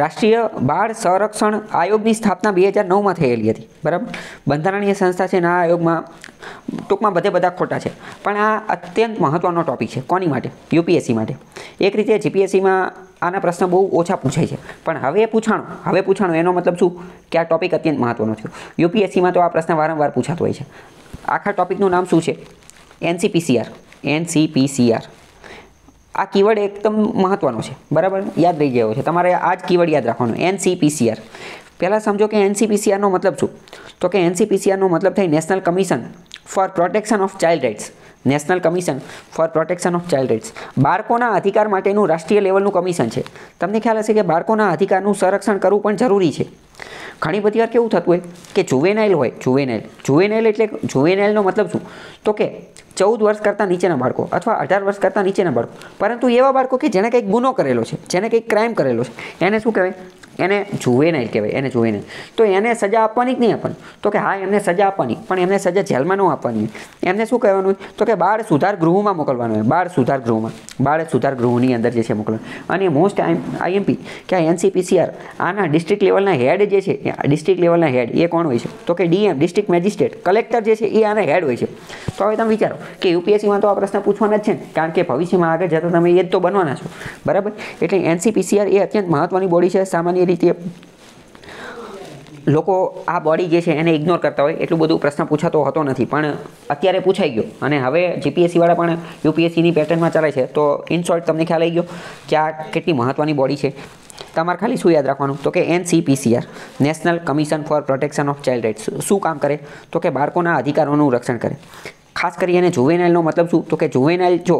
રાષ્ટ્રીય બાળ સંરક્ષણ આયોગની સ્થાપના બે હજાર નવમાં થયેલી હતી બરાબર બંધારણીય સંસ્થા છે ને આ આયોગમાં ટૂંકમાં બધે બધા ખોટા છે પણ આ અત્યંત મહત્ત્વનો ટોપિક છે કોની માટે યુપીએસસી માટે એક રીતે જીપીએસસીમાં આના પ્રશ્ન બહુ ઓછા પૂછાય છે પણ હવે પૂછાણો હવે પૂછાણો એનો મતલબ શું કે આ ટૉપિક અત્યંત મહત્ત્વનો છે યુપીએસસીમાં તો આ પ્રશ્ન વારંવાર પૂછાતો હોય છે આખા ટોપિકનું નામ શું છે એનસીપીસીઆર એનસીપીસીઆર આ કીવર્ડ એકદમ મહત્ત્વનું છે બરાબર યાદ રહી ગયો છે તમારે આ જ કીવર્ડ યાદ રાખવાનું એનસીપીસીઆર પહેલાં સમજો કે એનસીપીસીઆરનો મતલબ શું તો કે એનસીપીસીઆરનો મતલબ થાય national commission for protection of child rights national commission for protection of child rights બાળકોના અધિકાર માટેનું રાષ્ટ્રીય લેવલનું કમિશન છે તમને ખ્યાલ હશે કે બાળકોના અધિકારનું સંરક્ષણ કરવું પણ જરૂરી છે ઘણી બધી વાર કેવું થતું હોય કે જુવેનાઇલ હોય જુવેનાઇલ જુવેનાઇલ એટલે જુવેનાઇલનો મતલબ શું તો કે ચૌદ વર્ષ કરતાં નીચેના બાળકો અથવા અઢાર વર્ષ કરતાં નીચેના બાળકો પરંતુ એવા બાળકો કે જેણે કંઈક ગુનો કરેલો છે જેણે કંઈક ક્રાઇમ કરેલો છે એને શું કહેવાય એને જુએ નહીં કહેવાય એને જુએ નહીં તો એને સજા આપવાની જ નહીં આપણને તો કે હા એમને સજા આપવાની પણ એમને સજા જેલમાં ન આપવાની એમને શું કહેવાનું તો કે બાળ સુધાર ગૃહમાં મોકલવાનું હોય બાળ સુધાર ગૃહમાં બાળ સુધાર ગૃહની અંદર જે છે મોકલવાનું અને મોસ્ટ આઈ આઈએમપી કે આ એનસીપીસીઆર આના ડિસ્ટ્રિક્ટ લેવલના હેડ જે છે ડિસ્ટ્રિક્ટ લેવલના હેડ એ કોણ હોય છે તો કે ડીએમ ડિસ્ટ્રિક્ટ મેજિસ્ટ્રેટ કલેક્ટર જે છે એ આના હેડ હોય છે તો હવે તમે વિચારો કે યુપીએસસીમાં તો આ પ્રશ્ન પૂછવાના જ છે ને કારણ કે ભવિષ્યમાં આગળ જતાં તમે એ જ તો બનવાના છો બરાબર એટલે એનસીપીસીઆર એ અત્યંત મહત્ત્વની બોડી છે સામાન્ય એ રીતે લોકો આ બોડી જે છે એને ઇગ્નોર કરતા હોય એટલું બધું પ્રશ્ન પૂછાતો હતો નથી પણ અત્યારે પૂછાઈ ગયો અને હવે જીપીએસસીવાળા પણ યુપીએસસીની પેટર્નમાં ચાલે છે તો ઇન તમને ખ્યાલ આવી ગયો કે આ કેટલી મહત્ત્વની બોડી છે તમારે ખાલી શું યાદ રાખવાનું તો કે NCPCR national commission for protection of child rights શું કામ કરે તો કે બાળકોના અધિકારોનું રક્ષણ કરે ખાસ કરી અને જુવેનાઇલનો મતલબ શું તો કે જુવેનાઇલ જો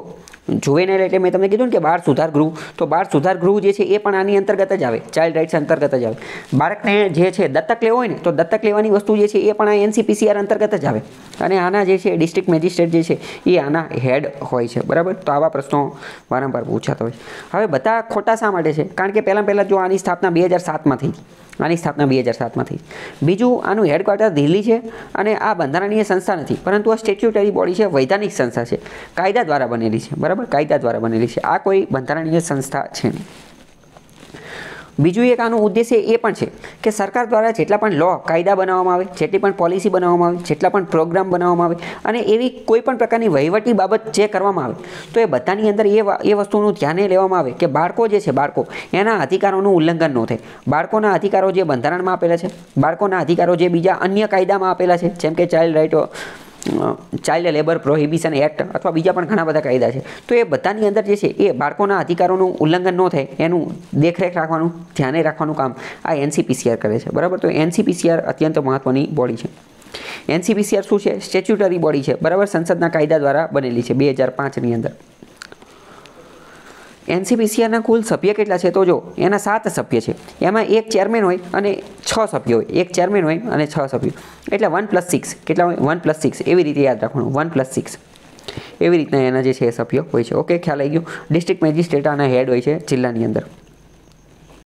જુવેનાઇલ એટલે મેં તમને કીધું ને કે બાળ સુધાર ગૃહ તો બાળ સુધાર ગૃહ જે છે એ પણ આની અંતર્ગત જ આવે ચાઇલ્ડ રાઇટ્સ અંતર્ગત જ આવે બાળકને જે છે દત્તક લેવો હોય ને તો દત્તક લેવાની વસ્તુ જે છે એ પણ આ એનસીપીસીઆર અંતર્ગત જ આવે અને આના જે છે ડિસ્ટ્રિક્ટ મેજિસ્ટ્રેટ જે છે એ આના હેડ હોય છે બરાબર તો આવા પ્રશ્નો વારંવાર પૂછાતા હોય હવે બધા ખોટા શા માટે છે કારણ કે પહેલાં પહેલાં જો આની સ્થાપના બે હજાર સાતમાં થઈ આની સ્થાપના બે હજાર સાતમાં થઈ બીજું આનું હેડક્વાર્ટર દિલ્હી છે અને આ બંધારણીય સંસ્થા નથી પરંતુ આ સ્ટેચ્યુટરી બોડી છે વૈધાનિક સંસ્થા છે કાયદા દ્વારા બનેલી છે બરાબર બરાબર કાયદા દ્વારા બનેલી છે આ કોઈ બંધારણીય સંસ્થા છે નહીં બીજું એક આનું ઉદ્દેશ્ય એ પણ છે કે સરકાર દ્વારા જેટલા પણ લો કાયદા બનાવવામાં આવે જેટલી પણ પોલિસી બનાવવામાં આવે જેટલા પણ પ્રોગ્રામ બનાવવામાં આવે અને એવી કોઈ પણ પ્રકારની વહીવટી બાબત જે કરવામાં આવે તો એ બધાની અંદર એ એ વસ્તુનું ધ્યાને લેવામાં આવે કે બાળકો જે છે બાળકો એના અધિકારોનું ઉલ્લંઘન ન થાય બાળકોના અધિકારો જે બંધારણમાં આપેલા છે બાળકોના અધિકારો જે બીજા અન્ય કાયદામાં આપેલા છે જેમ કે ચાઇલ્ડ રાઇટો ચાઇલ્ડ લેબર પ્રોહિબિશન એક્ટ અથવા બીજા પણ ઘણા બધા કાયદા છે તો એ બધાની અંદર જે છે એ બાળકોના અધિકારોનું ઉલ્લંઘન ન થાય એનું દેખરેખ રાખવાનું ધ્યાને રાખવાનું કામ આ એનસીપીસીઆર કરે છે બરાબર તો એનસીપીસીઆર અત્યંત મહત્ત્વની બોડી છે એનસીપીસીઆર શું છે સ્ટેચ્યુટરી બોડી છે બરાબર સંસદના કાયદા દ્વારા બનેલી છે બે હજાર પાંચની અંદર એનસીપીસીઆરના કુલ સભ્ય કેટલા છે તો જો એના સાત સભ્ય છે એમાં એક ચેરમેન હોય અને છ સભ્યો હોય એક ચેરમેન હોય અને છ સભ્યો એટલે વન પ્લસ સિક્સ કેટલા હોય વન પ્લસ સિક્સ એવી રીતે યાદ રાખવાનું વન પ્લસ સિક્સ એવી રીતના એના જે છે સભ્યો હોય છે ઓકે ખ્યાલ આવી ગયો ડિસ્ટ્રિક્ટ મેજિસ્ટ્રેટ આના હેડ હોય છે જિલ્લાની અંદર